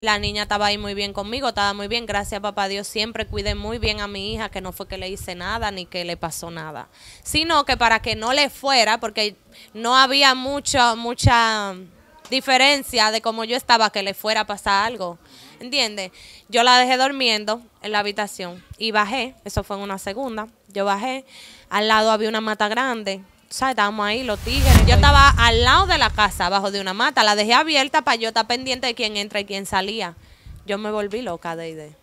La niña estaba ahí muy bien conmigo, estaba muy bien, gracias papá Dios, siempre cuidé muy bien a mi hija, que no fue que le hice nada ni que le pasó nada, sino que para que no le fuera, porque no había mucha, mucha diferencia de cómo yo estaba que le fuera a pasar algo, ¿entiendes? Yo la dejé durmiendo en la habitación y bajé, eso fue en una segunda, yo bajé, al lado había una mata grande, ¿sabes? Estábamos ahí, los tigres. Yo estaba al lado de la casa, abajo de una mata. La dejé abierta para yo estar pendiente de quién entra y quién salía. Yo me volví loca, de Deide.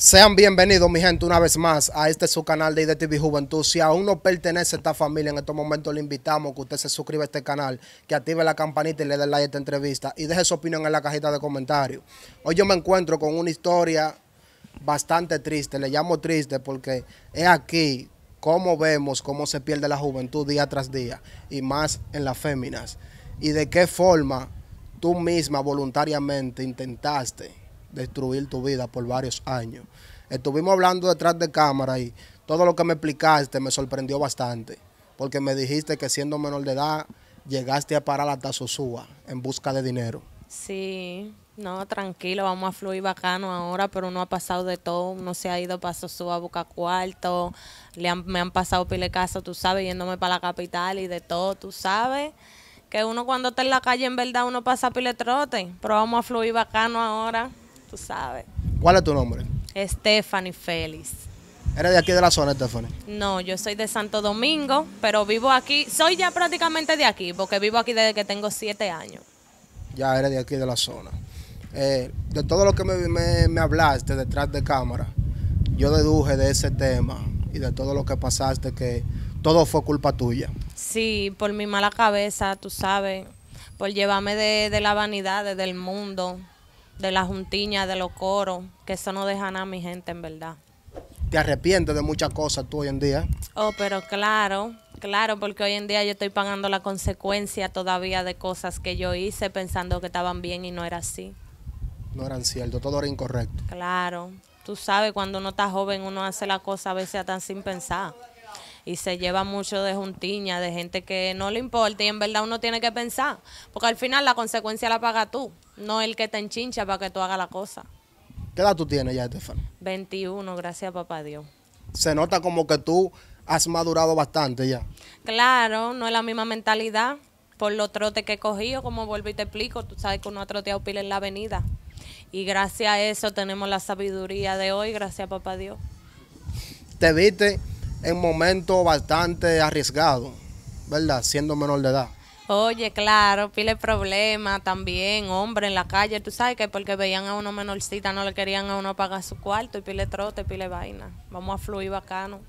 Sean bienvenidos, mi gente, una vez más a este su canal de IDTV Juventud. Si aún no pertenece a esta familia, en estos momentos le invitamos que usted se suscriba a este canal, que active la campanita y le dé like a esta entrevista y deje su opinión en la cajita de comentarios. Hoy yo me encuentro con una historia bastante triste, le llamo triste porque es aquí cómo vemos cómo se pierde la juventud día tras día y más en las féminas y de qué forma tú misma voluntariamente intentaste destruir tu vida por varios años. Estuvimos hablando detrás de cámara y todo lo que me explicaste me sorprendió bastante, porque me dijiste que siendo menor de edad llegaste a parar a Sosúa en busca de dinero. Sí, no, tranquilo, vamos a fluir bacano ahora, pero uno ha pasado de todo, uno se ha ido para Sosúa a buscar cuarto, le han, me han pasado pile casa, tú sabes, yéndome para la capital y de todo, tú sabes que uno cuando está en la calle en verdad uno pasa pile trote, pero vamos a fluir bacano ahora tú sabes. ¿Cuál es tu nombre? Stephanie Félix. ¿Eres de aquí de la zona, Stephanie? No, yo soy de Santo Domingo, pero vivo aquí. Soy ya prácticamente de aquí, porque vivo aquí desde que tengo siete años. Ya eres de aquí de la zona. Eh, de todo lo que me, hablaste detrás de cámara, yo deduje de ese tema y de todo lo que pasaste que todo fue culpa tuya. Sí, por mi mala cabeza, tú sabes, por llevarme de, de la vanidad, del mundo, de la juntiña, de los coros, que eso no deja nada a mi gente, en verdad. ¿Te arrepientes de muchas cosas tú hoy en día? Oh, pero claro, claro, porque hoy en día yo estoy pagando la consecuencia todavía de cosas que yo hice pensando que estaban bien y no era así. No eran cierto, todo era incorrecto. Claro, tú sabes, cuando uno está joven uno hace la cosa a veces tan sin pensar y se lleva mucho de juntiña, de gente que no le importa y en verdad uno tiene que pensar, porque al final la consecuencia la paga tú, no el que te enchincha para que tú hagas la cosa. ¿Qué edad tú tienes ya, Estefan? 21, gracias papá Dios. Se nota como que tú has madurado bastante ya. Claro, no es la misma mentalidad por los trotes que he cogido, como vuelvo y te explico, tú sabes que uno ha troteado pila en la avenida. Y gracias a eso tenemos la sabiduría de hoy, gracias papá Dios. Te viste en momentos bastante arriesgados, ¿verdad? Siendo menor de edad. Oye, claro, pile problema también, hombre en la calle, tú sabes que porque veían a uno menorcita, no le querían a uno pagar su cuarto y pile trote, pile vaina. Vamos a fluir bacano.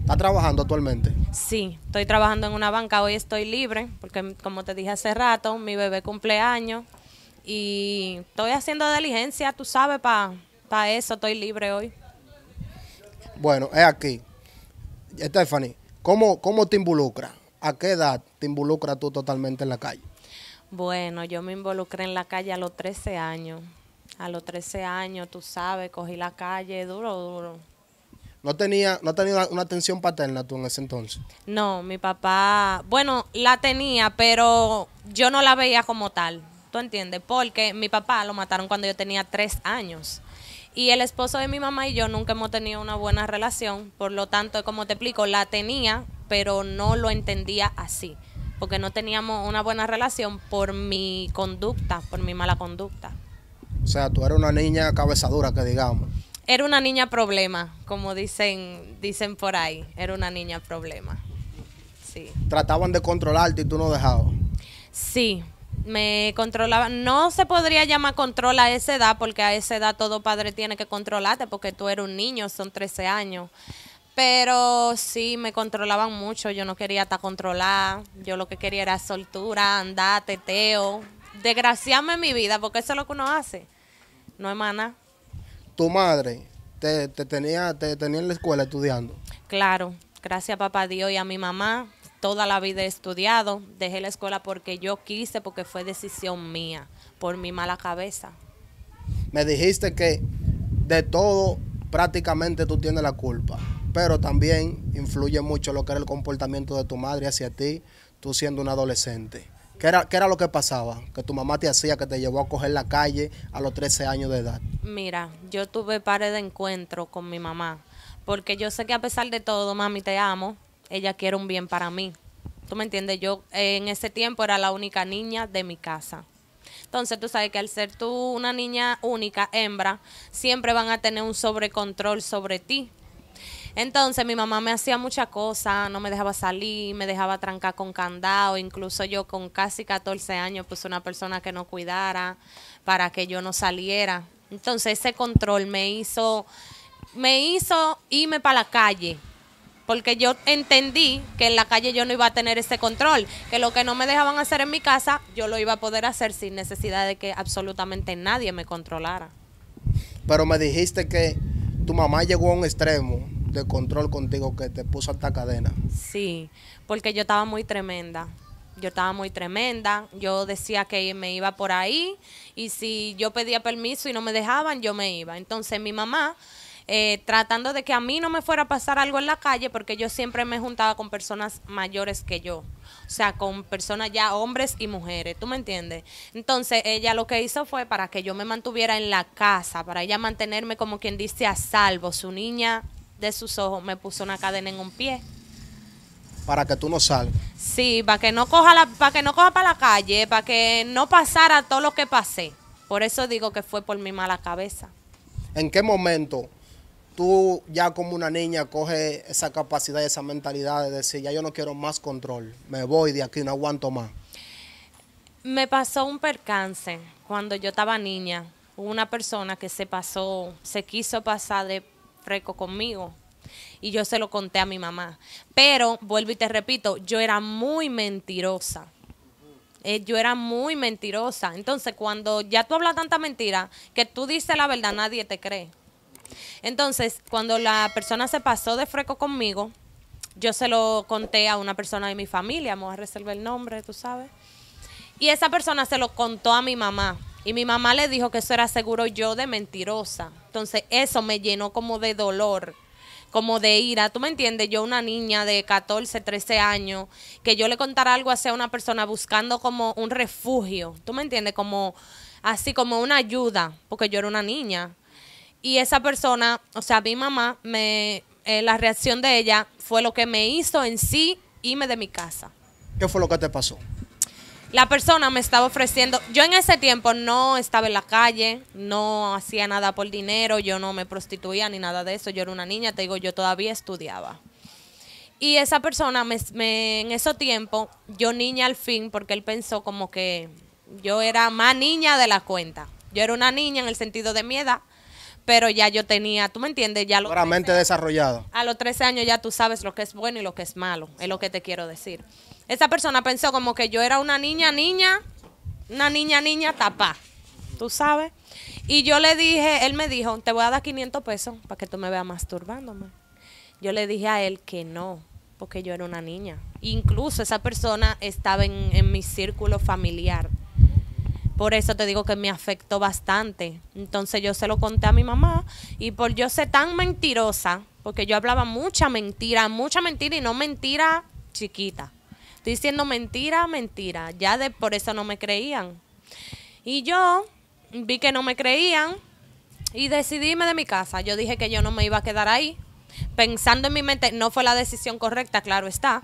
¿Estás trabajando actualmente? Sí, estoy trabajando en una banca, hoy estoy libre, porque como te dije hace rato, mi bebé cumpleaños y estoy haciendo diligencia, tú sabes, para pa eso, estoy libre hoy. Bueno, es aquí. Stephanie, ¿cómo, ¿cómo te involucra? ¿A qué edad te involucras tú totalmente en la calle? Bueno, yo me involucré en la calle a los 13 años. A los 13 años, tú sabes, cogí la calle duro, duro. ¿No tenía, no tenía una atención paterna tú en ese entonces? No, mi papá, bueno, la tenía, pero yo no la veía como tal. ¿Tú entiendes? Porque mi papá lo mataron cuando yo tenía tres años. Y el esposo de mi mamá y yo nunca hemos tenido una buena relación, por lo tanto, como te explico, la tenía, pero no lo entendía así, porque no teníamos una buena relación por mi conducta, por mi mala conducta. O sea, tú eras una niña cabezadura, que digamos. Era una niña problema, como dicen, dicen por ahí, era una niña problema. Sí. Trataban de controlarte y tú no dejabas. Sí, me controlaba, no se podría llamar control a esa edad, porque a esa edad todo padre tiene que controlarte, porque tú eres un niño, son 13 años. Pero sí, me controlaban mucho, yo no quería estar controlada, yo lo que quería era soltura, andar, teteo, desgraciarme mi vida, porque eso es lo que uno hace, no hermana. ¿Tu madre te, te tenía, te tenía en la escuela estudiando? Claro, gracias a papá Dios y a mi mamá, toda la vida he estudiado, dejé la escuela porque yo quise, porque fue decisión mía, por mi mala cabeza. Me dijiste que de todo prácticamente tú tienes la culpa, pero también influye mucho lo que era el comportamiento de tu madre hacia ti, tú siendo un adolescente. ¿Qué era, ¿Qué era, lo que pasaba? Que tu mamá te hacía, que te llevó a coger la calle a los 13 años de edad. Mira, yo tuve pares de encuentro con mi mamá, porque yo sé que a pesar de todo, mami, te amo, ella quiere un bien para mí. ¿Tú me entiendes? Yo eh, en ese tiempo era la única niña de mi casa. Entonces tú sabes que al ser tú una niña única, hembra, siempre van a tener un sobrecontrol sobre ti. Entonces mi mamá me hacía muchas cosas, no me dejaba salir, me dejaba trancar con candado, incluso yo con casi 14 años puse una persona que no cuidara para que yo no saliera. Entonces ese control me hizo, me hizo irme para la calle porque yo entendí que en la calle yo no iba a tener ese control, que lo que no me dejaban hacer en mi casa, yo lo iba a poder hacer sin necesidad de que absolutamente nadie me controlara. Pero me dijiste que tu mamá llegó a un extremo de control contigo que te puso esta cadena. Sí, porque yo estaba muy tremenda. Yo estaba muy tremenda, yo decía que me iba por ahí y si yo pedía permiso y no me dejaban, yo me iba. Entonces mi mamá eh, tratando de que a mí no me fuera a pasar algo en la calle, porque yo siempre me juntaba con personas mayores que yo. O sea, con personas ya hombres y mujeres, ¿tú me entiendes? Entonces, ella lo que hizo fue para que yo me mantuviera en la casa, para ella mantenerme como quien dice a salvo. Su niña de sus ojos me puso una cadena en un pie para que tú no salgas. Sí, para que no coja la, para que no coja para la calle, para que no pasara todo lo que pasé. Por eso digo que fue por mi mala cabeza. ¿En qué momento tú ya como una niña coge esa capacidad y esa mentalidad de decir, ya yo no quiero más control, me voy de aquí, no aguanto más? Me pasó un percance cuando yo estaba niña. una persona que se pasó, se quiso pasar de freco conmigo y yo se lo conté a mi mamá. Pero, vuelvo y te repito, yo era muy mentirosa. Eh, yo era muy mentirosa. Entonces, cuando ya tú hablas tanta mentira, que tú dices la verdad, nadie te cree. Entonces, cuando la persona se pasó de freco conmigo, yo se lo conté a una persona de mi familia, vamos a resolver el nombre, tú sabes. Y esa persona se lo contó a mi mamá. Y mi mamá le dijo que eso era seguro yo de mentirosa. Entonces, eso me llenó como de dolor como de ira. ¿Tú me entiendes? Yo, una niña de 14, 13 años, que yo le contara algo a una persona buscando como un refugio. ¿Tú me entiendes? Como así, como una ayuda, porque yo era una niña. Y esa persona, o sea, mi mamá, me, eh, la reacción de ella fue lo que me hizo en sí irme de mi casa. ¿Qué fue lo que te pasó? La persona me estaba ofreciendo, yo en ese tiempo no estaba en la calle, no hacía nada por dinero, yo no me prostituía ni nada de eso, yo era una niña, te digo, yo todavía estudiaba. Y esa persona me, en ese tiempo, yo niña al fin, porque él pensó como que yo era más niña de la cuenta. Yo era una niña en el sentido de mi edad, pero ya yo tenía, tú me entiendes, ya lo... realmente desarrollado. A los 13 años ya tú sabes lo que es bueno y lo que es malo, es lo que te quiero decir. Esa persona pensó como que yo era una niña, niña, una niña, niña tapá, tú sabes. Y yo le dije, él me dijo, te voy a dar 500 pesos para que tú me veas masturbándome. Yo le dije a él que no, porque yo era una niña. Incluso esa persona estaba en mi círculo familiar. Por eso te digo que me afectó bastante. Entonces yo se lo conté a mi mamá y por yo ser tan mentirosa, porque yo hablaba mucha mentira, mucha mentira y no mentira chiquita. Estoy diciendo mentira, mentira. Ya de por eso no me creían. Y yo vi que no me creían y decidíme de mi casa. Yo dije que yo no me iba a quedar ahí. Pensando en mi mente, no fue la decisión correcta, claro está,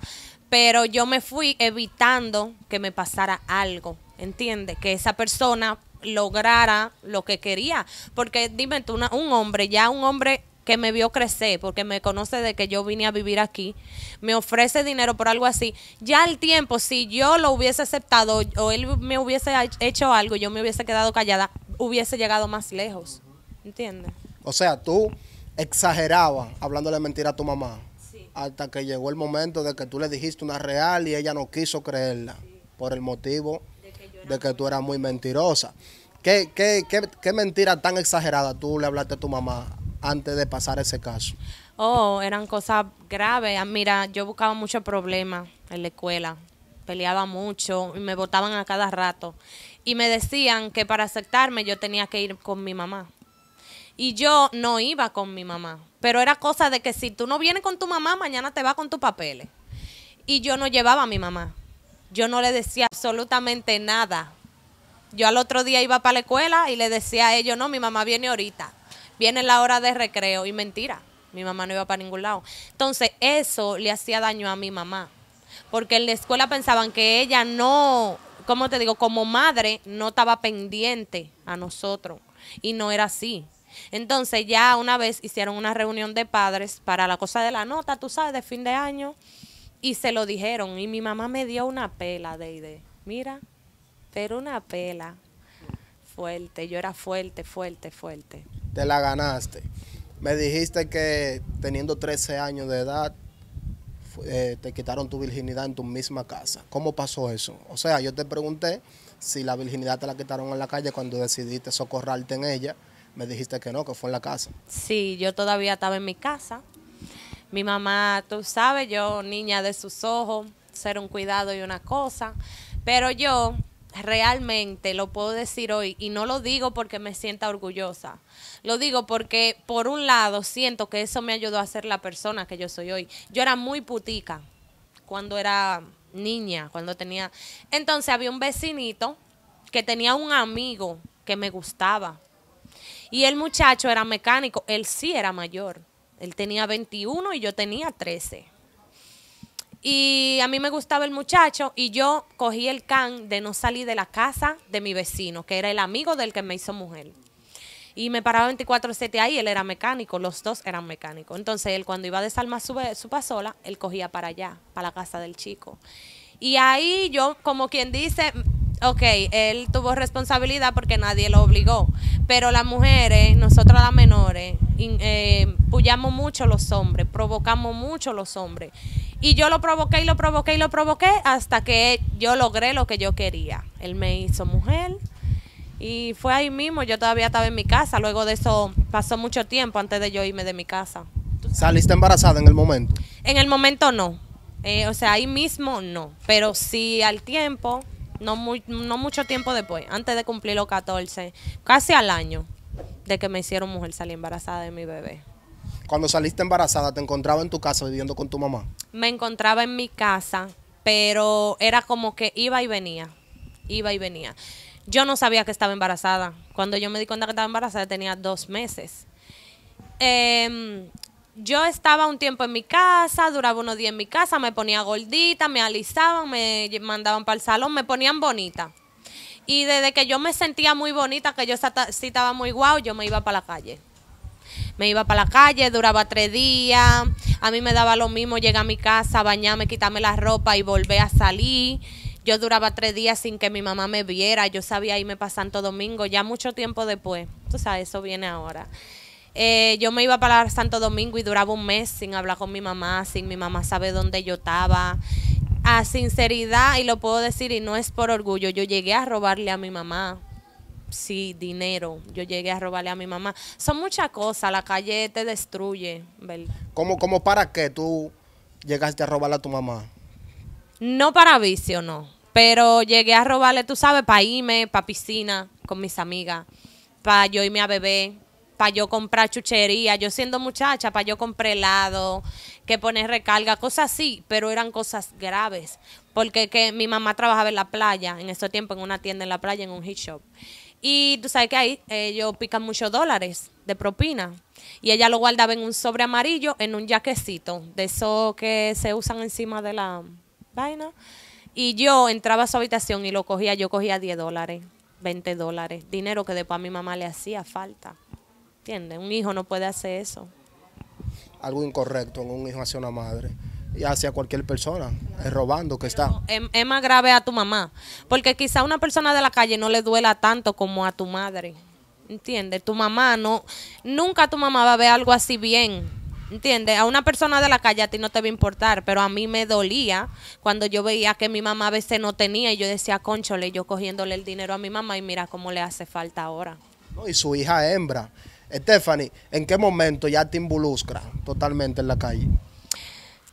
pero yo me fui evitando que me pasara algo entiende que esa persona lograra lo que quería porque dime tú un hombre ya un hombre que me vio crecer, porque me conoce de que yo vine a vivir aquí, me ofrece dinero por algo así. Ya el tiempo, si yo lo hubiese aceptado o él me hubiese hecho algo, yo me hubiese quedado callada, hubiese llegado más lejos. ¿Entiendes? O sea, tú exagerabas hablándole mentira a tu mamá. Hasta que llegó el momento de que tú le dijiste una real y ella no quiso creerla. Por el motivo de que tú eras muy mentirosa. ¿Qué, qué, mentira tan exagerada tú le hablaste a tu mamá antes de pasar ese caso? Oh, eran cosas graves. Ah, mira, yo buscaba muchos problemas en la escuela. Peleaba mucho y me votaban a cada rato. Y me decían que para aceptarme yo tenía que ir con mi mamá. Y yo no iba con mi mamá. Pero era cosa de que si tú no vienes con tu mamá, mañana te vas con tus papeles. Y yo no llevaba a mi mamá yo no le decía absolutamente nada. Yo al otro día iba para la escuela y le decía a ellos, no, mi mamá viene ahorita, viene la hora de recreo y mentira, mi mamá no iba para ningún lado. Entonces eso le hacía daño a mi mamá, porque en la escuela pensaban que ella no, como te digo, como madre no estaba pendiente a nosotros y no era así. Entonces ya una vez hicieron una reunión de padres para la cosa de la nota, tú sabes, de fin de año. Y se lo dijeron. Y mi mamá me dio una pela, Deide. Mira, pero una pela. Fuerte. Yo era fuerte, fuerte, fuerte. Te la ganaste. Me dijiste que teniendo 13 años de edad, eh, te quitaron tu virginidad en tu misma casa. ¿Cómo pasó eso? O sea, yo te pregunté si la virginidad te la quitaron en la calle cuando decidiste socorrarte en ella. Me dijiste que no, que fue en la casa. Sí, yo todavía estaba en mi casa. Mi mamá, tú sabes, yo niña de sus ojos, ser un cuidado y una cosa, pero yo realmente lo puedo decir hoy y no lo digo porque me sienta orgullosa. Lo digo porque por un lado siento que eso me ayudó a ser la persona que yo soy hoy. Yo era muy putica cuando era niña, cuando tenía... Entonces había un vecinito que tenía un amigo que me gustaba. Y el muchacho era mecánico, él sí era mayor. Él tenía 21 y yo tenía 13. Y a mí me gustaba el muchacho y yo cogí el can de no salir de la casa de mi vecino, que era el amigo del que me hizo mujer. Y me paraba 24-7 ahí, él era mecánico, los dos eran mecánicos. Entonces él cuando iba a desarmar su, su pasola, él cogía para allá, para la casa del chico. Y ahí yo, como quien dice, ok, él tuvo responsabilidad porque nadie lo obligó, pero las mujeres, nosotras las menores, eh, puyamos mucho los hombres, provocamos mucho los hombres. Y yo lo provoqué y lo provoqué y lo provoqué hasta que yo logré lo que yo quería. Él me hizo mujer y fue ahí mismo, yo todavía estaba en mi casa, luego de eso pasó mucho tiempo antes de yo irme de mi casa. ¿Saliste embarazada en el momento? En el momento no. Eh, o sea, ahí mismo no, pero sí al tiempo no, no mucho tiempo después, antes de cumplir los 14, casi al año de que me hicieron mujer, salí embarazada de mi bebé. Cuando saliste embarazada, ¿te encontraba en tu casa viviendo con tu mamá? Me encontraba en mi casa, pero era como que iba y venía, iba y venía. Yo no sabía que estaba embarazada. Cuando yo me di cuenta que estaba embarazada tenía dos meses. Eh, yo estaba un tiempo en mi casa, duraba unos días en mi casa, me ponía gordita, me alisaban, me mandaban para el salón, me ponían bonita. Y desde que yo me sentía muy bonita, que yo sí estaba muy guau, yo me iba para la calle. Me iba para la calle, duraba tres días. A mí me daba lo mismo llegar a mi casa, bañarme, quitarme la ropa y volver a salir. Yo duraba tres días sin que mi mamá me viera. Yo sabía irme para Santo Domingo ya mucho tiempo después. O sea, eso viene ahora. Eh, yo me iba para Santo Domingo y duraba un mes sin hablar con mi mamá, sin mi mamá sabe dónde yo estaba. A sinceridad, y lo puedo decir, y no es por orgullo, yo llegué a robarle a mi mamá. Sí, dinero. Yo llegué a robarle a mi mamá. Son muchas cosas. La calle te destruye, ¿verdad? ¿Cómo, para qué tú llegaste a robarle a tu mamá? No para vicio, no. Pero llegué a robarle, tú sabes, para irme, para piscina con mis amigas, para yo irme a beber para yo comprar chuchería. Yo siendo muchacha, para yo comprar helado, que poner recarga, cosas así, pero eran cosas graves. Porque que mi mamá trabajaba en la playa, en ese tiempo, en una tienda en la playa, en un hit shop. Y tú sabes que ahí eh, ellos pican muchos dólares de propina. Y ella lo guardaba en un sobre amarillo, en un jaquecito, de esos que se usan encima de la vaina. Y yo entraba a su habitación y lo cogía, yo cogía 10 dólares, 20 dólares, dinero que después a mi mamá le hacía falta. ¿Entiendes? Un hijo no puede hacer eso. Algo incorrecto en un hijo hacia una madre y hacia cualquier persona, es robando que está. Es, más grave a tu mamá, porque quizá una persona de la calle no le duela tanto como a tu madre. ¿Entiendes? Tu mamá no, nunca tu mamá va a ver algo así bien. ¿Entiendes? A una persona de la calle a ti no te va a importar, pero a mí me dolía cuando yo veía que mi mamá a veces no tenía y yo decía, conchole, yo cogiéndole el dinero a mi mamá y mira cómo le hace falta ahora. y su hija hembra Stephanie, ¿en qué momento ya te involucra totalmente en la calle?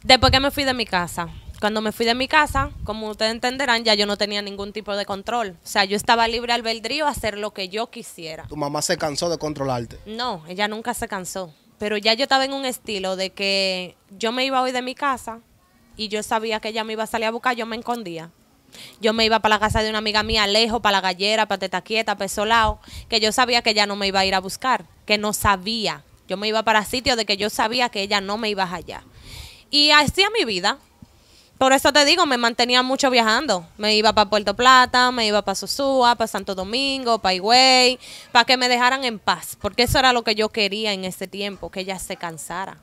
Después que me fui de mi casa. Cuando me fui de mi casa, como ustedes entenderán, ya yo no tenía ningún tipo de control. O sea, yo estaba libre albedrío a hacer lo que yo quisiera. ¿Tu mamá se cansó de controlarte? No, ella nunca se cansó. Pero ya yo estaba en un estilo de que yo me iba hoy de mi casa y yo sabía que ella me iba a salir a buscar, yo me escondía. Yo me iba para la casa de una amiga mía, lejos, para la gallera, para Tetaquieta, para Solao, que yo sabía que ella no me iba a ir a buscar, que no sabía. Yo me iba para sitios de que yo sabía que ella no me iba allá. Y así a mi vida. Por eso te digo, me mantenía mucho viajando. Me iba para Puerto Plata, me iba para Sosúa, para Santo Domingo, para Higüey, para que me dejaran en paz, porque eso era lo que yo quería en ese tiempo, que ella se cansara.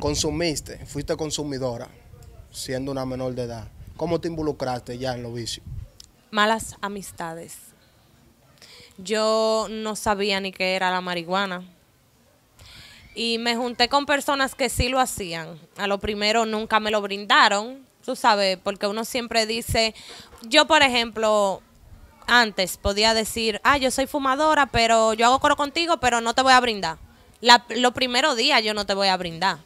Consumiste, fuiste consumidora, siendo una menor de edad. ¿Cómo te involucraste ya en los vicios? Malas amistades. Yo no sabía ni qué era la marihuana. Y me junté con personas que sí lo hacían. A lo primero nunca me lo brindaron, tú sabes, porque uno siempre dice, yo por ejemplo, antes podía decir, ah, yo soy fumadora, pero yo hago coro contigo, pero no te voy a brindar. Lo los primeros días yo no te voy a brindar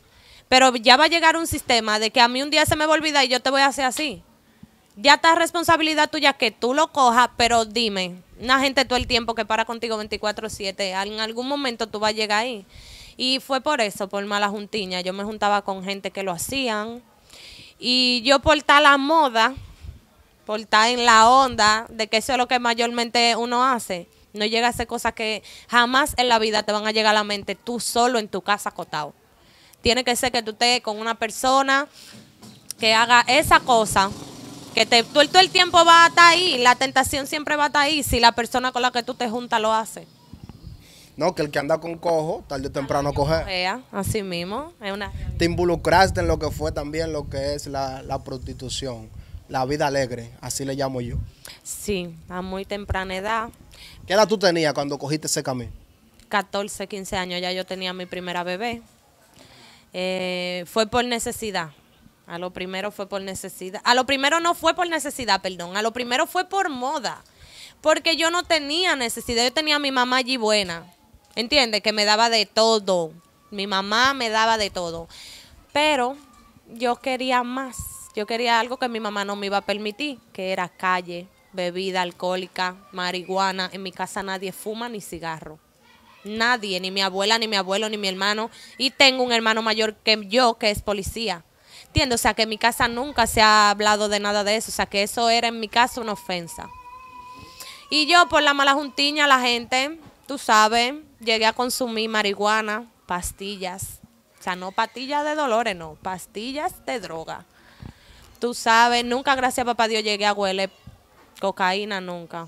pero ya va a llegar un sistema de que a mí un día se me va a olvidar y yo te voy a hacer así. Ya está responsabilidad tuya que tú lo cojas, pero dime, una gente todo el tiempo que para contigo 24/7, en algún momento tú vas a llegar ahí. Y fue por eso, por mala juntiña. Yo me juntaba con gente que lo hacían. Y yo por estar la moda, por estar en la onda, de que eso es lo que mayormente uno hace, no llega a hacer cosas que jamás en la vida te van a llegar a la mente tú solo en tu casa acotado tiene que ser que tú estés con una persona que haga esa cosa que te, todo el tiempo va a estar ahí, la tentación siempre va a estar ahí si la persona con la que tú te juntas lo hace. No, que el que anda con cojo, tarde o temprano coge. así mismo. Te involucraste en lo que fue también lo que es la, la prostitución, la vida alegre, así le llamo yo. Sí, a muy temprana edad. ¿Qué edad tú tenías cuando cogiste ese camino? 14, 15 años ya yo tenía mi primera bebé. Eh, fue por necesidad. A lo primero fue por necesidad. A lo primero no fue por necesidad, perdón. A lo primero fue por moda. Porque yo no tenía necesidad. Yo tenía a mi mamá allí buena. ¿Entiendes? Que me daba de todo. Mi mamá me daba de todo. Pero yo quería más. Yo quería algo que mi mamá no me iba a permitir, que era calle, bebida alcohólica, marihuana. En mi casa nadie fuma ni cigarro nadie, ni mi abuela, ni mi abuelo, ni mi hermano. Y tengo un hermano mayor que yo, que es policía. Entiendo, O sea, que en mi casa nunca se ha hablado de nada de eso. O sea, que eso era en mi casa una ofensa. Y yo, por la mala juntiña, la gente, tú sabes, llegué a consumir marihuana, pastillas. O sea, no pastillas de dolores, no, pastillas de droga. Tú sabes, nunca, gracias a papá Dios, llegué a huele cocaína, nunca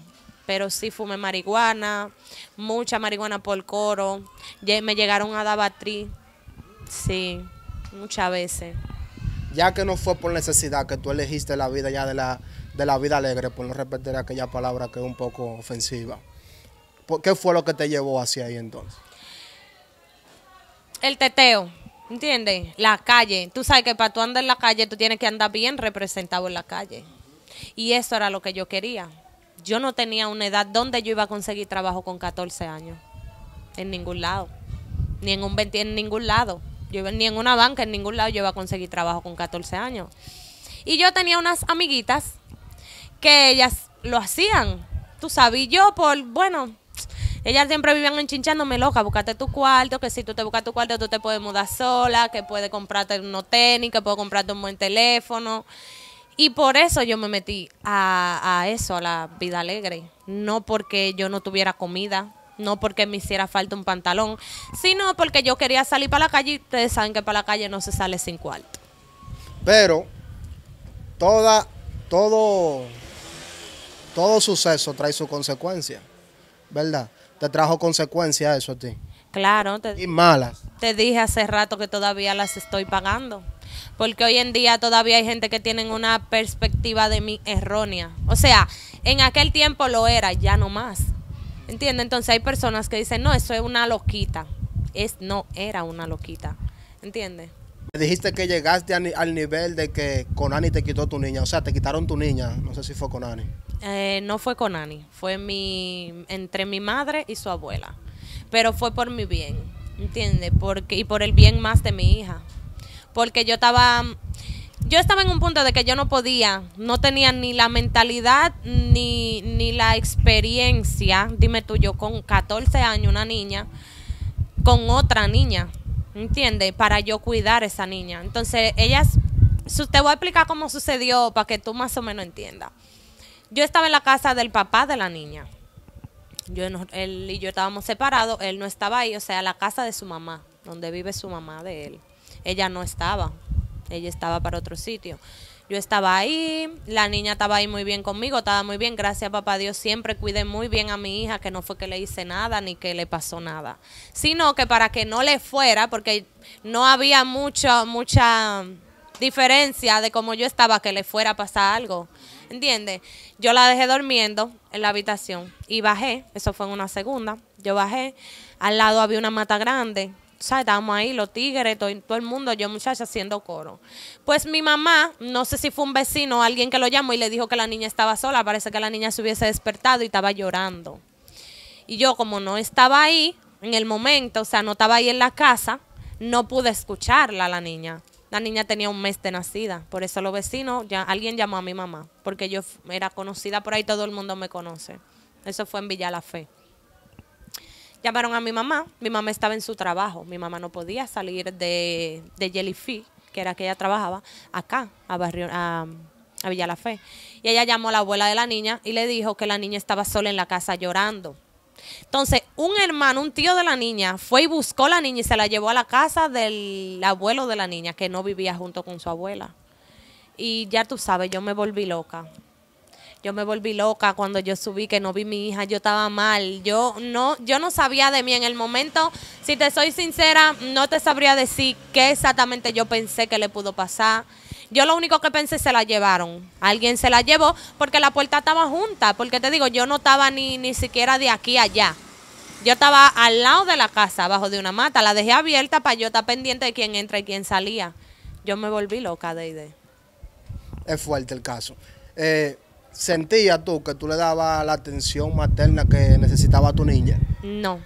pero sí fumé marihuana, mucha marihuana por coro, me llegaron a dar sí, muchas veces. Ya que no fue por necesidad que tú elegiste la vida ya de la, de la vida alegre, por no repetir aquella palabra que es un poco ofensiva, ¿qué fue lo que te llevó hacia ahí entonces? El teteo. ¿Entiendes? La calle. Tú sabes que para tú andar en la calle, tú tienes que andar bien representado en la calle. Y eso era lo que yo quería yo no tenía una edad donde yo iba a conseguir trabajo con 14 años. En ningún lado. Ni en un 20, en ningún lado. Yo, ni en una banca, en ningún lado yo iba a conseguir trabajo con 14 años. Y yo tenía unas amiguitas que ellas lo hacían. Tú sabes, yo por, bueno, ellas siempre vivían enchinchándome loca, búscate tu cuarto, que si tú te buscas tu cuarto tú te puedes mudar sola, que puedes comprarte unos tenis, que puedes comprarte un buen teléfono. Y por eso yo me metí a, eso, a la vida alegre. No porque yo no tuviera comida, no porque me hiciera falta un pantalón, sino porque yo quería salir para la calle y ustedes saben que para la calle no se sale sin cuarto. Pero toda, todo, todo suceso trae su consecuencia, ¿verdad? Te trajo consecuencia eso a ti. Claro. Te, y malas. Te dije hace rato que todavía las estoy pagando porque hoy en día todavía hay gente que tienen una perspectiva de mí errónea. O sea, en aquel tiempo lo era, ya no más. ¿Entiendes? Entonces hay personas que dicen, no, eso es una loquita. Es, no era una loquita. ¿Entiendes? Dijiste que llegaste al nivel de que Conani te quitó tu niña, o sea, te quitaron tu niña, no sé si fue Conani. Eh, no fue Conani, fue mi, entre mi madre y su abuela, pero fue por mi bien, ¿entiendes? Porque, y por el bien más de mi hija porque yo estaba yo estaba en un punto de que yo no podía, no tenía ni la mentalidad ni, ni la experiencia, dime tú, yo con 14 años, una niña, con otra niña, ¿entiendes? Para yo cuidar a esa niña. Entonces, ellas, te voy a explicar cómo sucedió para que tú más o menos entiendas. Yo estaba en la casa del papá de la niña. Yo, él y yo estábamos separados, él no estaba ahí, o sea, la casa de su mamá, donde vive su mamá de él ella no estaba, ella estaba para otro sitio. Yo estaba ahí, la niña estaba ahí muy bien conmigo, estaba muy bien, gracias papá Dios, siempre cuidé muy bien a mi hija, que no fue que le hice nada ni que le pasó nada, sino que para que no le fuera, porque no había mucha, mucha diferencia de cómo yo estaba que le fuera a pasar algo. ¿Entiendes? Yo la dejé durmiendo en la habitación y bajé, eso fue en una segunda, yo bajé, al lado había una mata grande, sea, estábamos ahí, los tigres, todo, el mundo, yo muchacha haciendo coro. Pues mi mamá, no sé si fue un vecino o alguien que lo llamó y le dijo que la niña estaba sola, parece que la niña se hubiese despertado y estaba llorando. Y yo como no estaba ahí en el momento, o sea, no estaba ahí en la casa, no pude escucharla la niña. La niña tenía un mes de nacida, por eso los vecinos, ya, alguien llamó a mi mamá, porque yo era conocida por ahí, todo el mundo me conoce. Eso fue en Villa La Fe. Llamaron a mi mamá, mi mamá estaba en su trabajo, mi mamá no podía salir de, de que era que ella trabajaba, acá, a Barrio, a, a Villa la Fe. Y ella llamó a la abuela de la niña y le dijo que la niña estaba sola en la casa llorando. Entonces, un hermano, un tío de la niña, fue y buscó a la niña y se la llevó a la casa del abuelo de la niña, que no vivía junto con su abuela. Y ya tú sabes, yo me volví loca yo me volví loca cuando yo subí que no vi mi hija, yo estaba mal, yo no, yo no sabía de mí en el momento, si te soy sincera, no te sabría decir qué exactamente yo pensé que le pudo pasar. Yo lo único que pensé se la llevaron. Alguien se la llevó porque la puerta estaba junta. Porque te digo, yo no estaba ni, ni siquiera de aquí a allá. Yo estaba al lado de la casa, abajo de una mata. La dejé abierta para yo estar pendiente de quién entra y quién salía. Yo me volví loca de Es fuerte el caso. Eh, ¿Sentías tú que tú le dabas la atención materna que necesitaba tu niña? No,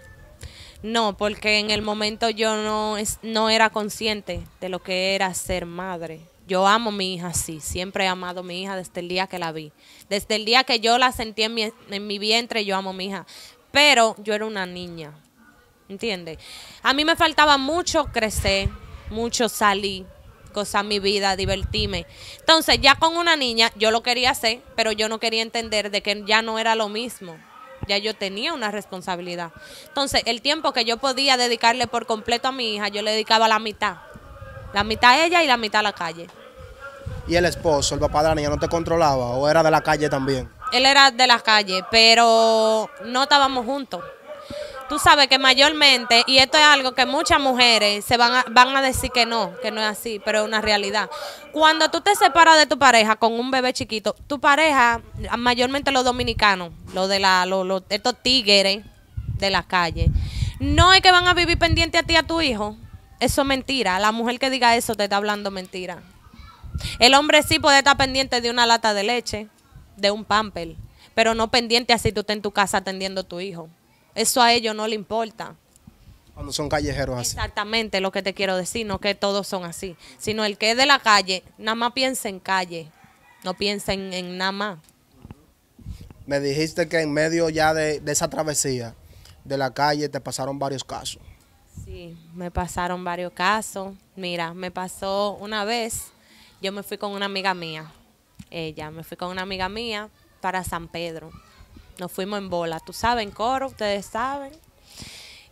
no, porque en el momento yo no, no era consciente de lo que era ser madre. Yo amo a mi hija, sí, siempre he amado a mi hija desde el día que la vi. Desde el día que yo la sentí en mi, en mi vientre, yo amo a mi hija. Pero yo era una niña, ¿entiendes? A mí me faltaba mucho crecer, mucho salir, a mi vida, divertirme. Entonces, ya con una niña, yo lo quería hacer, pero yo no quería entender de que ya no era lo mismo. Ya yo tenía una responsabilidad. Entonces, el tiempo que yo podía dedicarle por completo a mi hija, yo le dedicaba la mitad. La mitad a ella y la mitad a la calle. ¿Y el esposo, el papá de la niña, no te controlaba o era de la calle también? Él era de la calle, pero no estábamos juntos tú sabes que mayormente, y esto es algo que muchas mujeres se van a, van a decir que no, que no es así, pero es una realidad. Cuando tú te separas de tu pareja con un bebé chiquito, tu pareja, mayormente los dominicanos, los de la, los, estos tigres de la calle, no es que van a vivir pendiente a ti, a tu hijo. Eso es mentira. La mujer que diga eso te está hablando mentira. El hombre sí puede estar pendiente de una lata de leche, de un pamper, pero no pendiente así tú estás en tu casa atendiendo a tu hijo. Eso a ellos no le importa. Cuando son callejeros así. Exactamente lo que te quiero decir, no que todos son así, sino el que es de la calle, nada más piensa en calle, no piensa en, nada más. Me dijiste que en medio ya de, de esa travesía de la calle te pasaron varios casos. Sí, me pasaron varios casos. Mira, me pasó una vez, yo me fui con una amiga mía, ella, me fui con una amiga mía para San Pedro. Nos fuimos en bola, tú sabes, en coro, ustedes saben.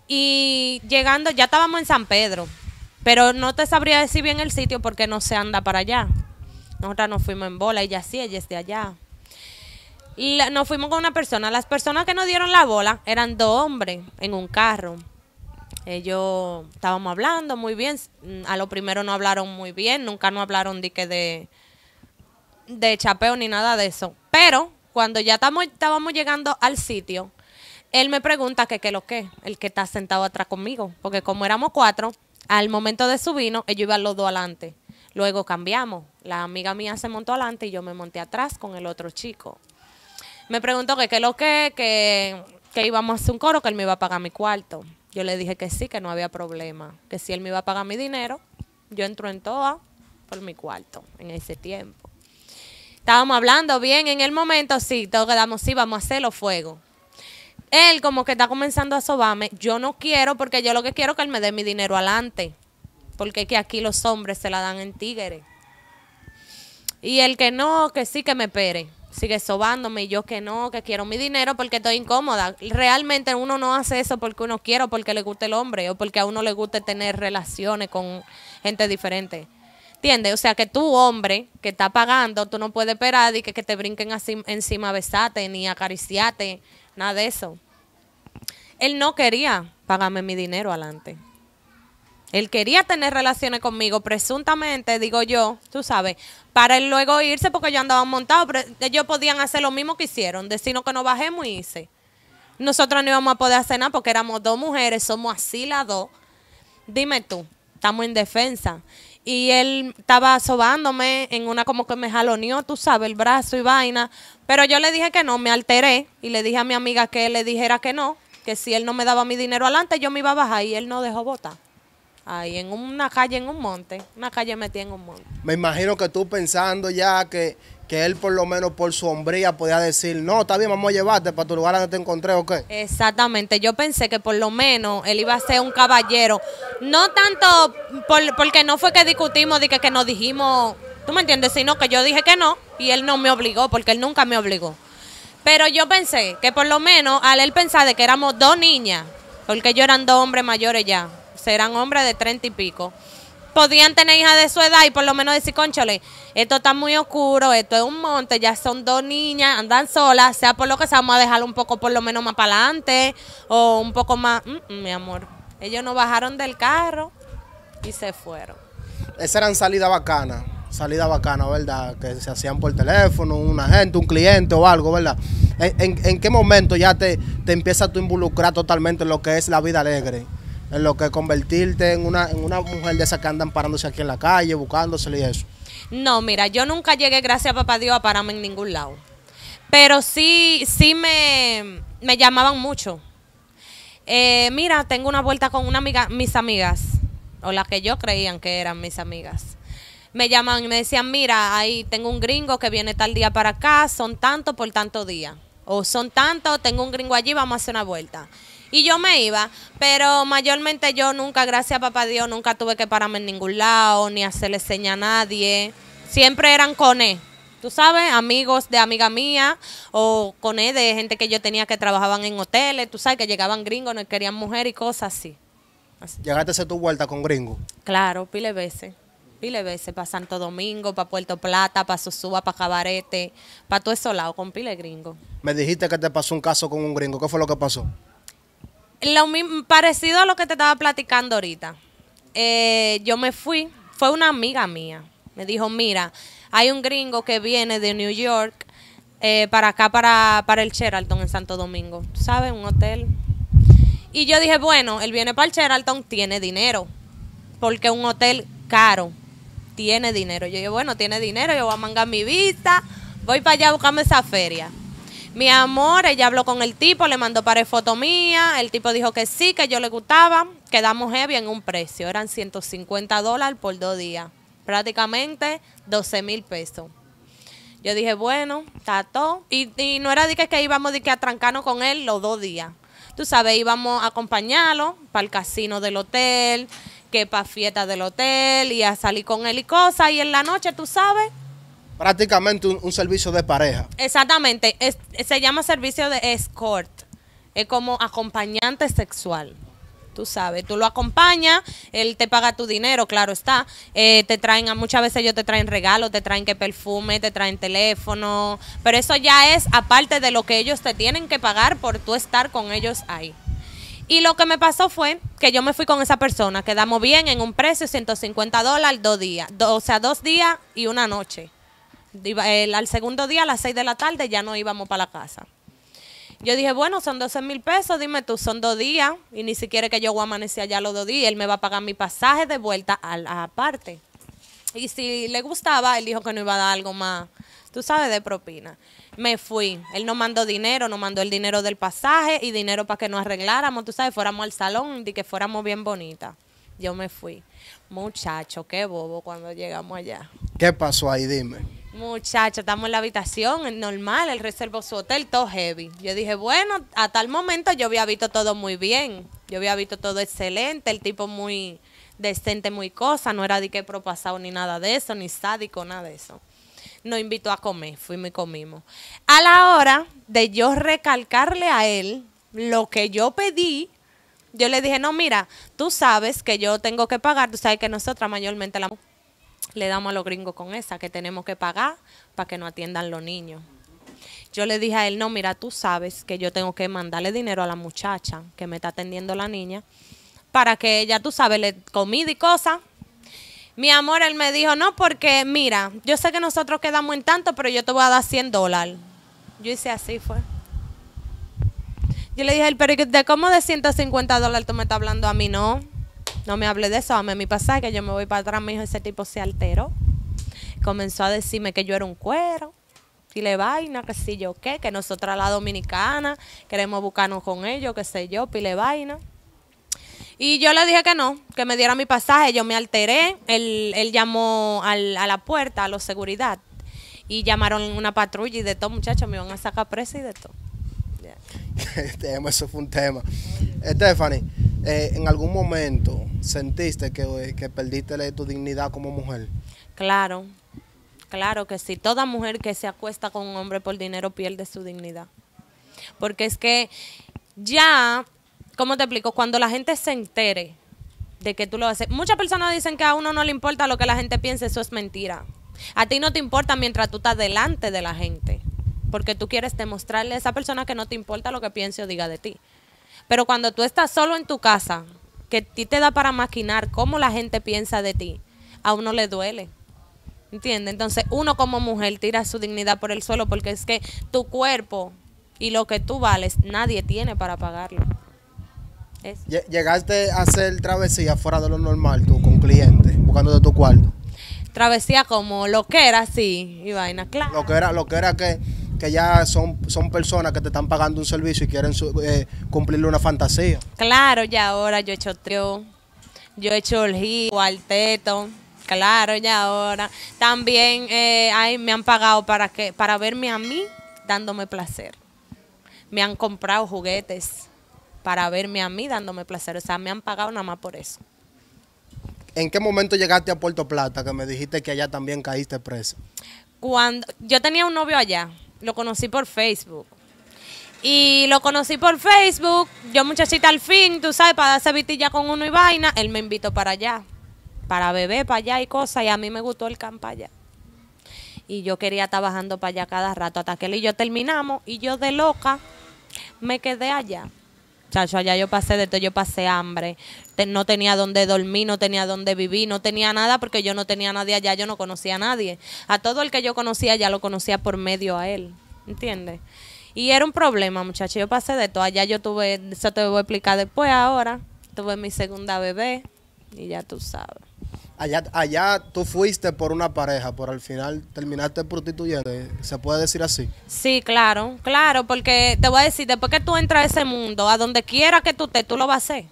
Y llegando, ya estábamos en San Pedro, pero no te sabría decir bien el sitio porque no se anda para allá. Nosotros nos fuimos en bola, ella sí, ella es de allá. Y nos fuimos con una persona. Las personas que nos dieron la bola eran dos hombres en un carro. Ellos estábamos hablando muy bien. A lo primero no hablaron muy bien, nunca nos hablaron de que de, de chapeo ni nada de eso. Pero cuando ya estábamos llegando al sitio, él me pregunta que qué lo que, el que está sentado atrás conmigo, porque como éramos cuatro, al momento de subirnos, ellos iban los dos adelante. Luego cambiamos, la amiga mía se montó adelante y yo me monté atrás con el otro chico. Me preguntó que qué lo que, que, que íbamos a hacer un coro, que él me iba a pagar mi cuarto. Yo le dije que sí, que no había problema, que si él me iba a pagar mi dinero, yo entro en toda por mi cuarto en ese tiempo. Estábamos hablando bien en el momento, sí, todos quedamos, sí, vamos a hacerlo fuego. Él como que está comenzando a sobarme, yo no quiero porque yo lo que quiero es que él me dé mi dinero adelante, porque que aquí los hombres se la dan en tigre. Y el que no, que sí que me pere, sigue sobándome y yo que no, que quiero mi dinero porque estoy incómoda. Realmente uno no hace eso porque uno quiere porque le gusta el hombre o porque a uno le gusta tener relaciones con gente diferente. ¿Entiendes? O sea, que tú, hombre, que está pagando, tú no puedes esperar y que, te brinquen así, encima besate, besarte, ni acariciarte, nada de eso. Él no quería pagarme mi dinero adelante. Él quería tener relaciones conmigo, presuntamente, digo yo, tú sabes, para él luego irse porque yo andaba montado, pero ellos podían hacer lo mismo que hicieron, decirnos que no bajemos y hice. Nosotros no íbamos a poder hacer nada porque éramos dos mujeres, somos así las dos. Dime tú, estamos en defensa y él estaba sobándome en una como que me jaloneó, tú sabes, el brazo y vaina. Pero yo le dije que no, me alteré y le dije a mi amiga que le dijera que no, que si él no me daba mi dinero adelante, yo me iba a bajar y él no dejó votar. Ahí en una calle, en un monte, una calle metida en un monte. Me imagino que tú pensando ya que que él por lo menos por su hombría podía decir, no, está bien, vamos a llevarte para tu lugar donde te encontré o qué. Exactamente, yo pensé que por lo menos él iba a ser un caballero, no tanto porque no fue que discutimos, de que, que nos dijimos, tú me entiendes, sino que yo dije que no y él no me obligó, porque él nunca me obligó. Pero yo pensé que por lo menos al él pensar de que éramos dos niñas, porque yo eran dos hombres mayores ya, serán hombres de treinta y pico podían tener hijas de su edad y por lo menos decir, chole esto está muy oscuro, esto es un monte, ya son dos niñas, andan solas, sea por lo que sea, vamos a dejarlo un poco por lo menos más para adelante o un poco más, mm, mm, mi amor. Ellos nos bajaron del carro y se fueron. Esa eran salida bacanas, salida bacanas, ¿verdad? Que se hacían por teléfono, un agente, un cliente o algo, ¿verdad? ¿En, qué momento ya te, te empiezas a involucrar totalmente en lo que es la vida alegre? en lo que convertirte en una, en una mujer de esas que andan parándose aquí en la calle, buscándose y eso? No, mira, yo nunca llegué, gracias a papá Dios, a pararme en ningún lado. Pero sí, sí me, llamaban mucho. Eh, mira, tengo una vuelta con una amiga, mis amigas, o las que yo creían que eran mis amigas. Me llamaban y me decían, mira, ahí tengo un gringo que viene tal día para acá, son tantos por tanto día. O son tantos, tengo un gringo allí, vamos a hacer una vuelta y yo me iba. Pero mayormente yo nunca, gracias a papá Dios, nunca tuve que pararme en ningún lado, ni hacerle seña a nadie. Siempre eran con él. Tú sabes, amigos de amiga mía o con él de gente que yo tenía que trabajaban en hoteles, tú sabes, que llegaban gringos, no querían mujer y cosas así. ¿Llegaste a tu vuelta con gringo? Claro, pile veces. Pile veces, para Santo Domingo, para Puerto Plata, para Susuba, para Cabarete, para todo eso lado, con pile gringo. Me dijiste que te pasó un caso con un gringo. ¿Qué fue lo que pasó? lo parecido a lo que te estaba platicando ahorita. Eh, yo me fui, fue una amiga mía. Me dijo, mira, hay un gringo que viene de New York eh, para acá, para, el Sheraton en Santo Domingo. ¿Sabes? Un hotel. Y yo dije, bueno, él viene para el Sheraton, tiene dinero. Porque un hotel caro tiene dinero. Yo dije, bueno, tiene dinero, yo voy a mangar mi vista, voy para allá a buscarme esa feria. Mi amor, ella habló con el tipo, le mandó para foto mía, el tipo dijo que sí, que yo le gustaba, quedamos heavy en un precio, eran 150 dólares por dos días, prácticamente 12 mil pesos. Yo dije, bueno, está Y, y no era de que, íbamos de que a trancarnos con él los dos días. Tú sabes, íbamos a acompañarlo para el casino del hotel, que para fiesta del hotel y a salir con él y cosas. Y en la noche, tú sabes, prácticamente un, servicio de pareja. Exactamente, se llama servicio de escort, es como acompañante sexual. Tú sabes, tú lo acompañas, él te paga tu dinero, claro está. Eh, te traen, muchas veces ellos te traen regalos, te traen que perfume, te traen teléfono, pero eso ya es aparte de lo que ellos te tienen que pagar por tú estar con ellos ahí. Y lo que me pasó fue que yo me fui con esa persona, quedamos bien en un precio 150 dólares, dos días, o sea, dos días y una noche al segundo día, a las 6 de la tarde, ya no íbamos para la casa. Yo dije, bueno, son 12 mil pesos, dime tú, son dos días y ni siquiera que yo amanecía ya allá los dos días, él me va a pagar mi pasaje de vuelta a la parte. Y si le gustaba, él dijo que no iba a dar algo más, tú sabes, de propina. Me fui, él no mandó dinero, no mandó el dinero del pasaje y dinero para que nos arregláramos, tú sabes, fuéramos al salón y que fuéramos bien bonitas. Yo me fui. Muchacho, qué bobo cuando llegamos allá. ¿Qué pasó ahí? Dime. Muchacha, estamos en la habitación, normal, él reservó su hotel, todo heavy. Yo dije, bueno, a tal momento yo había visto todo muy bien, yo había visto todo excelente, el tipo muy decente, muy cosa, no era de que propasado ni nada de eso, ni sádico, nada de eso. Nos invitó a comer, fuimos y comimos. A la hora de yo recalcarle a él lo que yo pedí, yo le dije, no, mira, tú sabes que yo tengo que pagar, tú sabes que nosotras mayormente la le damos a los gringos con esa, que tenemos que pagar para que nos atiendan los niños. Yo le dije a él, no, mira, tú sabes que yo tengo que mandarle dinero a la muchacha que me está atendiendo la niña para que ella, tú sabes, le comida y cosas. Mi amor, él me dijo, no, porque mira, yo sé que nosotros quedamos en tanto, pero yo te voy a dar 100 dólares. Yo hice así, fue. Yo le dije, pero ¿de cómo de 150 dólares tú me estás hablando a mí? No. No me hable de eso, dame mi pasaje, yo me voy para atrás, me dijo, ese tipo se alteró. Comenzó a decirme que yo era un cuero, Pile le vaina, que si yo qué, que nosotras la dominicana queremos buscarnos con ellos, que sé yo, pile vaina. Y yo le dije que no, que me diera mi pasaje, yo me alteré, él, llamó a la puerta, a la seguridad, y llamaron una patrulla y de todo, muchachos, me iban a sacar presa y de todo. Este eso fue un tema. Stephanie, eh, en algún momento sentiste que, perdiste tu dignidad como mujer? Claro, claro que sí. Toda mujer que se acuesta con un hombre por dinero pierde su dignidad. Porque es que ya, ¿cómo te explico? Cuando la gente se entere de que tú lo haces, muchas personas dicen que a uno no le importa lo que la gente piense, eso es mentira. A ti no te importa mientras tú estás delante de la gente, porque tú quieres demostrarle a esa persona que no te importa lo que piense o diga de ti. Pero cuando tú estás solo en tu casa, que a ti te da para maquinar cómo la gente piensa de ti, a uno le duele. entiende Entonces uno como mujer tira su dignidad por el suelo porque es que tu cuerpo y lo que tú vales, nadie tiene para pagarlo. Llegaste a hacer travesía fuera de lo normal tú con clientes, de tu cuarto. Travesía como lo que era, sí, y vaina, claro. Lo que era, lo que era que que ya son, son personas que te están pagando un servicio y quieren eh, cumplirle una fantasía. Claro, ya ahora yo he hecho trio, yo he hecho el giro, teto. Claro, ya ahora. También eh, me han pagado para que para verme a mí dándome placer. Me han comprado juguetes para verme a mí dándome placer. O sea, me han pagado nada más por eso. ¿En qué momento llegaste a Puerto Plata que me dijiste que allá también caíste preso? Cuando yo tenía un novio allá, lo conocí por Facebook. Y lo conocí por Facebook, yo muchachita al fin, tú sabes, para darse vitilla con uno y vaina, él me invitó para allá, para beber para allá y cosas, y a mí me gustó el camp allá. Y yo quería estar bajando para allá cada rato, hasta que él y yo terminamos, y yo de loca me quedé allá. Chacho, allá yo pasé de todo, yo pasé hambre. no tenía dónde dormir, no tenía dónde vivir, no tenía nada porque yo no tenía nadie allá, yo no conocía a nadie. A todo el que yo conocía ya lo conocía por medio a él, ¿entiendes? Y era un problema, muchacho, Yo pasé de todo. Allá yo tuve, eso te voy a explicar después ahora. Tuve mi segunda bebé y ya tú sabes. Allá, allá tú fuiste por una pareja, por al final terminaste prostituyendo. ¿Se puede decir así? Sí, claro, claro, porque te voy a decir, después que tú entras a ese mundo, a donde quiera que tú estés, tú lo vas a hacer.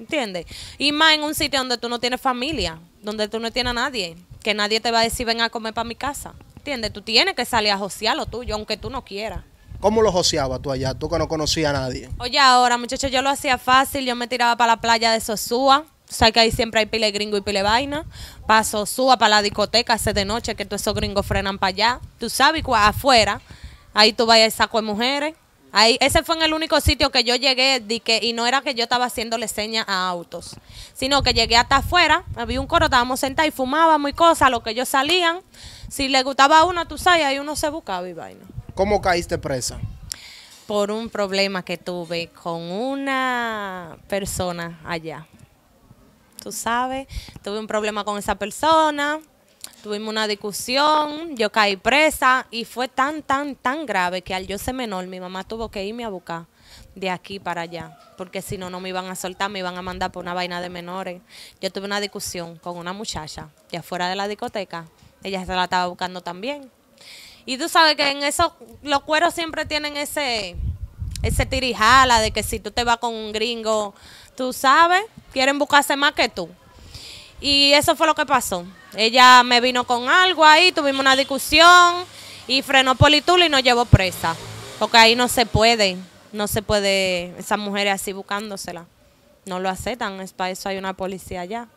¿Entiendes? Y más en un sitio donde tú no tienes familia, donde tú no tienes a nadie, que nadie te va a decir ven a comer para mi casa. ¿Entiendes? Tú tienes que salir a josear lo tuyo, aunque tú no quieras. ¿Cómo lo joseabas tú allá? Tú que no conocías a nadie. Oye, ahora, muchachos, yo lo hacía fácil. Yo me tiraba para la playa de Sosúa sabes que ahí siempre hay pile gringo y pile vaina. Paso, suba para la discoteca, hace de noche que todos esos gringos frenan para allá. Tú sabes, afuera, ahí tú vayas y saco de mujeres. Ahí, ese fue en el único sitio que yo llegué y no era que yo estaba haciéndole señas a autos, sino que llegué hasta afuera, había un coro, estábamos sentados y fumábamos y cosas, lo que ellos salían. Si le gustaba a uno, tú sabes, ahí uno se buscaba y vaina. ¿Cómo caíste presa? Por un problema que tuve con una persona allá tú sabes. Tuve un problema con esa persona, tuvimos una discusión, yo caí presa y fue tan, tan, tan grave que al yo ser menor mi mamá tuvo que irme a buscar de aquí para allá, porque si no, no me iban a soltar, me iban a mandar por una vaina de menores. Yo tuve una discusión con una muchacha ya afuera de la discoteca, ella se la estaba buscando también. Y tú sabes que en eso los cueros siempre tienen ese, ese tirijala de que si tú te vas con un gringo tú sabes, quieren buscarse más que tú. Y eso fue lo que pasó. Ella me vino con algo ahí, tuvimos una discusión y frenó Politula y nos llevó presa. Porque ahí no se puede, no se puede esas mujeres así buscándosela. No lo aceptan, es para eso hay una policía allá.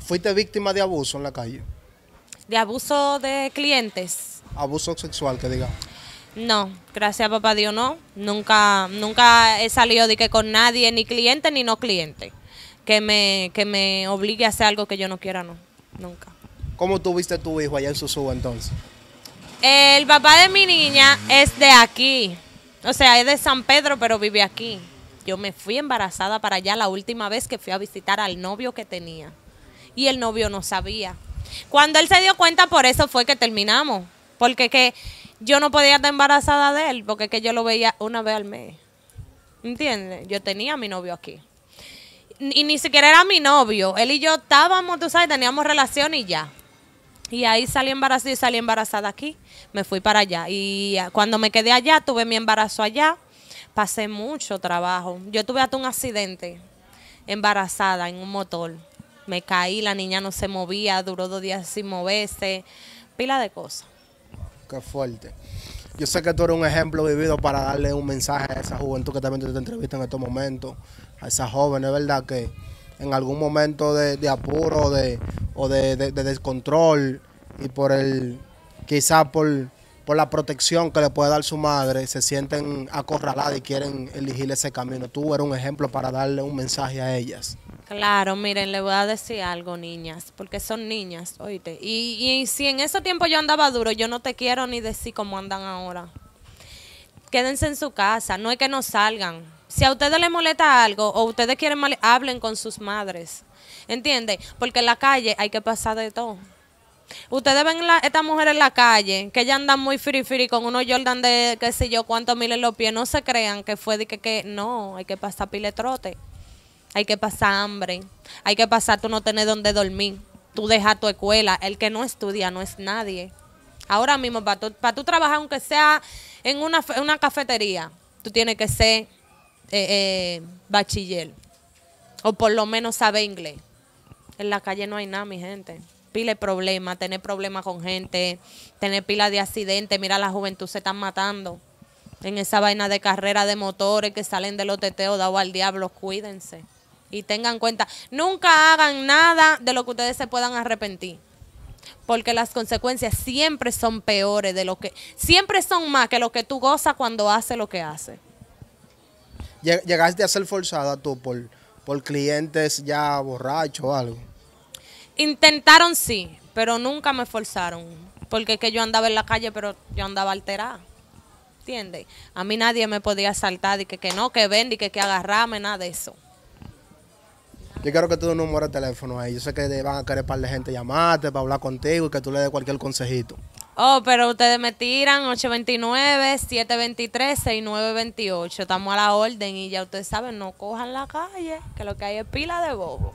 ¿Fuiste víctima de abuso en la calle? De abuso de clientes. Abuso sexual, que diga. No, gracias a papá Dios no. Nunca, nunca he salido de que con nadie, ni cliente ni no cliente, que me, que me obligue a hacer algo que yo no quiera, no. Nunca. ¿Cómo tuviste tu hijo allá en Susúa entonces? El papá de mi niña es de aquí. O sea, es de San Pedro, pero vive aquí. Yo me fui embarazada para allá la última vez que fui a visitar al novio que tenía. Y el novio no sabía. Cuando él se dio cuenta, por eso fue que terminamos. Porque que yo no podía estar embarazada de él porque es que yo lo veía una vez al mes. ¿Entiendes? Yo tenía a mi novio aquí. Y ni siquiera era mi novio. Él y yo estábamos, tú sabes, teníamos relación y ya. Y ahí salí embarazada y salí embarazada aquí. Me fui para allá. Y cuando me quedé allá, tuve mi embarazo allá. Pasé mucho trabajo. Yo tuve hasta un accidente embarazada en un motor. Me caí, la niña no se movía, duró dos días sin moverse. Pila de cosas. Qué fuerte. Yo sé que tú eres un ejemplo vivido para darle un mensaje a esa juventud que también te entrevista en estos momentos, a esa joven. Es ¿verdad? Que en algún momento de, apuro o de, descontrol y por el, quizá por, por la protección que le puede dar su madre, se sienten acorraladas y quieren elegir ese camino. Tú eres un ejemplo para darle un mensaje a ellas. Claro, miren, le voy a decir algo, niñas, porque son niñas, oíte Y, y si en ese tiempo yo andaba duro, yo no te quiero ni decir cómo andan ahora. Quédense en su casa, no es que no salgan. Si a ustedes les molesta algo o ustedes quieren mal, hablen con sus madres. ¿Entiende? Porque en la calle hay que pasar de todo. Ustedes ven la, esta mujer en la calle, que ella anda muy fri con unos Jordan de qué sé yo cuántos miles los pies. No se crean que fue de que, que no, hay que pasar piletrote. trote hay que pasar hambre, hay que pasar tú no tener donde dormir, tú dejas tu escuela, el que no estudia no es nadie. Ahora mismo, para tú, trabajar, aunque sea en una, cafetería, tú tienes que ser eh, eh, bachiller o por lo menos saber inglés. En la calle no hay nada, mi gente. Pile problemas. tener problemas con gente, tener pila de accidentes. Mira, la juventud se están matando en esa vaina de carrera de motores que salen de los teteos, dado al diablo, cuídense y tengan cuenta. Nunca hagan nada de lo que ustedes se puedan arrepentir. Porque las consecuencias siempre son peores de lo que, siempre son más que lo que tú gozas cuando haces lo que haces. Llegaste a ser forzada tú por, por clientes ya borrachos o algo. Intentaron sí, pero nunca me forzaron. Porque es que yo andaba en la calle, pero yo andaba alterada. ¿Entiendes? A mí nadie me podía saltar y que, que no, que vende y que, que agarrame, nada de eso. Yo quiero que tú un número de teléfono ahí. Yo sé que van a querer un par de gente llamarte para hablar contigo y que tú le des cualquier consejito. Oh, pero ustedes me tiran 829-723-6928. Estamos a la orden y ya ustedes saben, no cojan la calle, que lo que hay es pila de bobo.